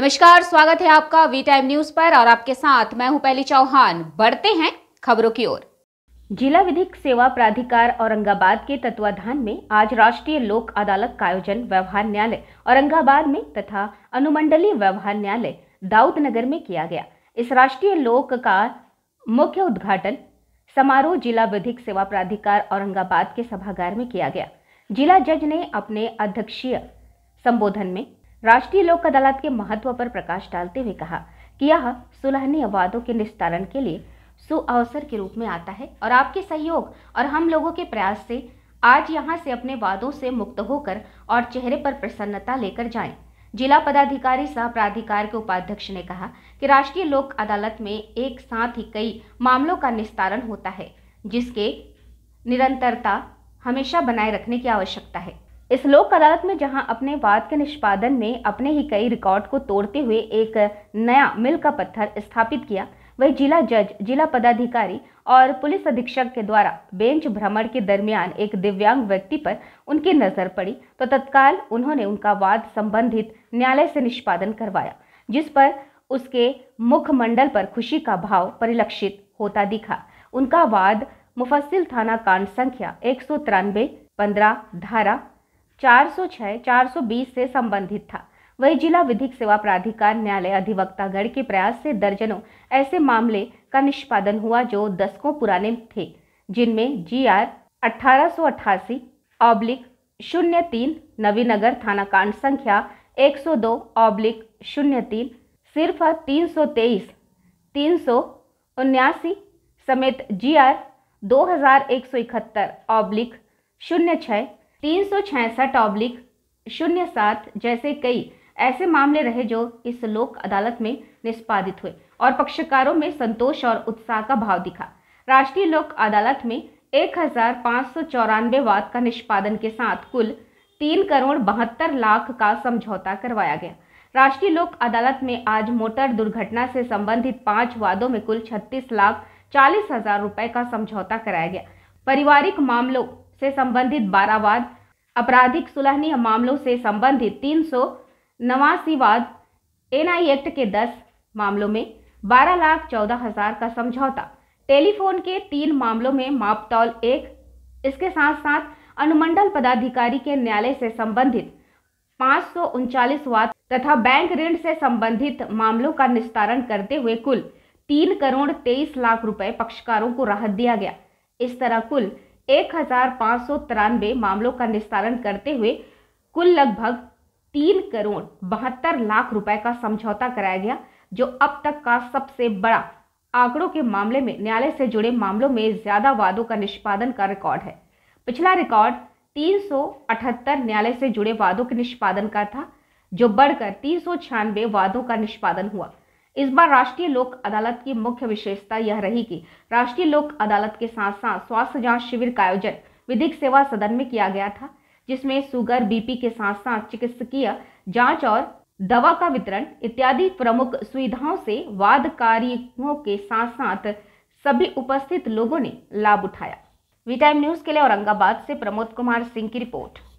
नमस्कार स्वागत है आपका वी टाइम न्यूज पर और आपके साथ मैं हूं पहली चौहान बढ़ते हैं खबरों की ओर जिला विधिक सेवा प्राधिकार औरंगाबाद के तत्वाधान में आज राष्ट्रीय लोक अदालत का आयोजन व्यवहार न्यायालय औरंगाबाद में तथा अनुमंडलीय व्यवहार न्यायालय दाऊदनगर में किया गया इस राष्ट्रीय लोक का मुख्य उद्घाटन समारोह जिला विधिक सेवा प्राधिकार औरंगाबाद के सभागार में किया गया जिला जज ने अपने अध्यक्षीय संबोधन में राष्ट्रीय लोक अदालत के महत्व पर प्रकाश डालते हुए कहा कि यह सुलहनी वादों के निस्तारण के लिए सुअवसर के रूप में आता है और आपके सहयोग और हम लोगों के प्रयास से आज यहाँ से अपने वादों से मुक्त होकर और चेहरे पर प्रसन्नता लेकर जाएं। जिला पदाधिकारी सह प्राधिकार के उपाध्यक्ष ने कहा कि राष्ट्रीय लोक अदालत में एक साथ ही कई मामलों का निस्तारण होता है जिसके निरंतरता हमेशा बनाए रखने की आवश्यकता है इस लोक अदालत में जहां अपने वाद के निष्पादन में अपने ही कई रिकॉर्ड को तोड़ते हुए एक नया मिल का पत्थर स्थापित किया वही जिला जज जिला पदाधिकारी और पुलिस अधीक्षक के द्वारा बेंच भ्रमण के दरमियान एक दिव्यांग व्यक्ति पर उनकी नजर पड़ी तो तत्काल उन्होंने उनका वाद संबंधित न्यायालय से निष्पादन करवाया जिस पर उसके मुखमंडल पर खुशी का भाव परिलक्षित होता दिखा उनका वाद मुफस्सिल थाना कांड संख्या एक सौ तिरानबे पंद्रह धारा 406 420 से संबंधित था वही जिला विधिक सेवा प्राधिकार न्यायालय अधिवक्तागढ़ के प्रयास से दर्जनों ऐसे मामले का निष्पादन हुआ जो दशकों पुराने थे जिनमें जी आर अठारह ऑब्लिक शून्य तीन नवीनगर थाना कांड संख्या 102 ऑब्लिक शून्य तीन सिर्फ तीन सौ तेईस तीन सौ उन्यासी समेत जी आर दो हजार एक सौ इकहत्तर ऑब्लिक शून्य छः तीन सौ छियासठ ऑब्लिक शून्य सात जैसे कई ऐसे मामले रहे जो इस लोक अदालत में निष्पादित हुए और पक्षकारों में संतोष और उत्साह का भाव दिखा राष्ट्रीय लोक अदालत में एक वाद का निष्पादन के साथ कुल तीन करोड़ बहत्तर लाख का समझौता करवाया गया राष्ट्रीय लोक अदालत में आज मोटर दुर्घटना से संबंधित पांच वादों में कुल छत्तीस लाख चालीस हजार रुपए का समझौता कराया गया पारिवारिक मामलों से संबंधित बारह वाद आपराधिक सुलहनीय मामलों से संबंधित तीन सौ नवासी वाद एनआई एक्ट के दस मामलों में बारह लाख चौदह हजार का समझौता टेलीफोन के तीन मामलों में मापतौल एक इसके साथ साथ अनुमंडल पदाधिकारी के न्यायालय से संबंधित पाँच सौ उनचालीस वाद तथा बैंक ऋण से संबंधित मामलों का निस्तारण करते हुए कुल तीन करोड़ तेईस लाख रुपए पक्षकारों को राहत दिया गया इस तरह कुल एक मामलों का निस्तारण करते हुए कुल लगभग तीन करोड़ बहत्तर लाख रुपए का समझौता कराया गया जो अब तक का सबसे बड़ा आंकड़ों के मामले में न्यायालय से जुड़े मामलों में ज्यादा वादों का निष्पादन का रिकॉर्ड है पिछला रिकॉर्ड 378 न्यायालय से जुड़े वादों के निष्पादन का था जो बढ़कर तीन वादों का निष्पादन हुआ इस बार राष्ट्रीय लोक अदालत की मुख्य विशेषता यह रही कि राष्ट्रीय लोक अदालत के साथ साथ स्वास्थ्य जांच शिविर का आयोजन विधिक सेवा सदन में किया गया था जिसमें सुगर बीपी के साथ साथ चिकित्सकीय जांच और दवा का वितरण इत्यादि प्रमुख सुविधाओं से वाद कार्यों के साथ साथ सभी उपस्थित लोगों ने लाभ उठाया वी टाइम न्यूज के लिए औरंगाबाद से प्रमोद कुमार सिंह की रिपोर्ट